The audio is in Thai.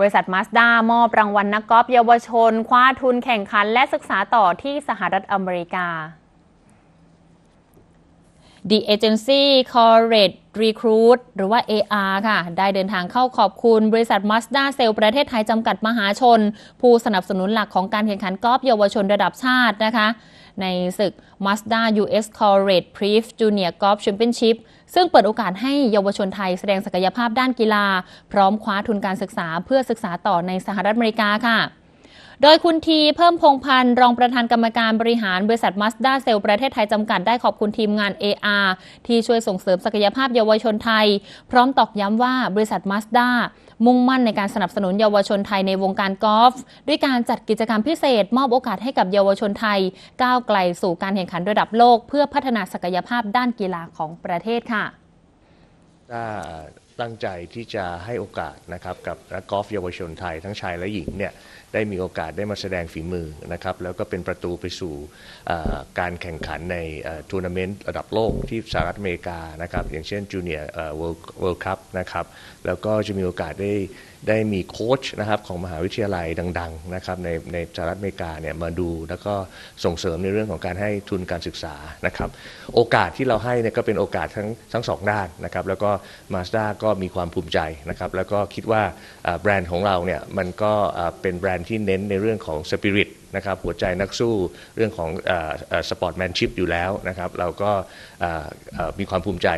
บริษัทมาสด้ามอบรางวัลนักกอล์ฟเยาวชน คว้าทุนแข่งขันและศึกษาต่อที่สหรัฐอเมริกา The Agency c o r r a t e Recruit หรือว่า AR ค่ะ ได้เดินทางเข้าขอบคุณบริษัท Mazda c e l ประเทศไทยจำกัดมหาชน ผู้สนับสนุนหลักของการแข่งขันกอล์ฟเยาวชนระดับชาตินะคะในศึก Mazda US Corrate p r i f Junior Golf Championship ซึ่งเปิดโอกาสให้เยาวชนไทยแสดงศักยภาพด้านกีฬา พร้อมคว้าทุนการศึกษาเพื่อศึกษาต่อในสหรัฐอเมริกาค่ะโดยคุณทีเพิ่มพงพันธ์ รองประธานกรรมการบริหารบริษัทมาสด้าเซลประเทศไทยจำกัดได้ขอบคุณทีมงาน AR ที่ช่วยส่งเสริมศักยภาพเยาวชนไทย พร้อมตอกย้ำว่าบริษัทมาสด้ามุ่งมั่นในการสนับสนุนเยาวชนไทยในวงการกอล์ฟด้วยการจัดกิจกรรมพิเศษ มอบโอกาสให้กับเยาวชนไทย ก้าวไกลสู่การแข่งขันระดับโลกเพื่อพัฒนาศักยภาพด้านกีฬาของประเทศค่ะตั้งใจที่จะให้โอกาสนะครับกับนักกอล์ฟเยาวชนไทยทั้งชายและหญิงเนี่ยได้มีโอกาสได้มาแสดงฝีมือนะครับแล้วก็เป็นประตูไปสู่การแข่งขันในทัวร์นาเมนต์ระดับโลกที่สหรัฐอเมริกานะครับอย่างเช่นจูเนียร์เวิลด์คัพนะครับแล้วก็จะมีโอกาสได้ได้มีโค้ชนะครับของมหาวิทยาลัยดังๆนะครับในในสหรัฐอเมริกาเนี่ยมาดูแล้วก็ส่งเสริมในเรื่องของการให้ทุนการศึกษานะครับโอกาสที่เราให้เนี่ยก็เป็นโอกาสทั้งทั้งสองด้านนะครับแล้วก็มาสด้าก็ก็มีความภูมิใจนะครับ แล้วก็คิดว่าแบรนด์ของเราเนี่ย มันก็เป็นแบรนด์ที่เน้นในเรื่องของสปิริตนะครับหัวใจนักสู้เรื่องของสปอร์ตแมนชิพอยู่แล้วนะครับเราก็มีความภูมิใจ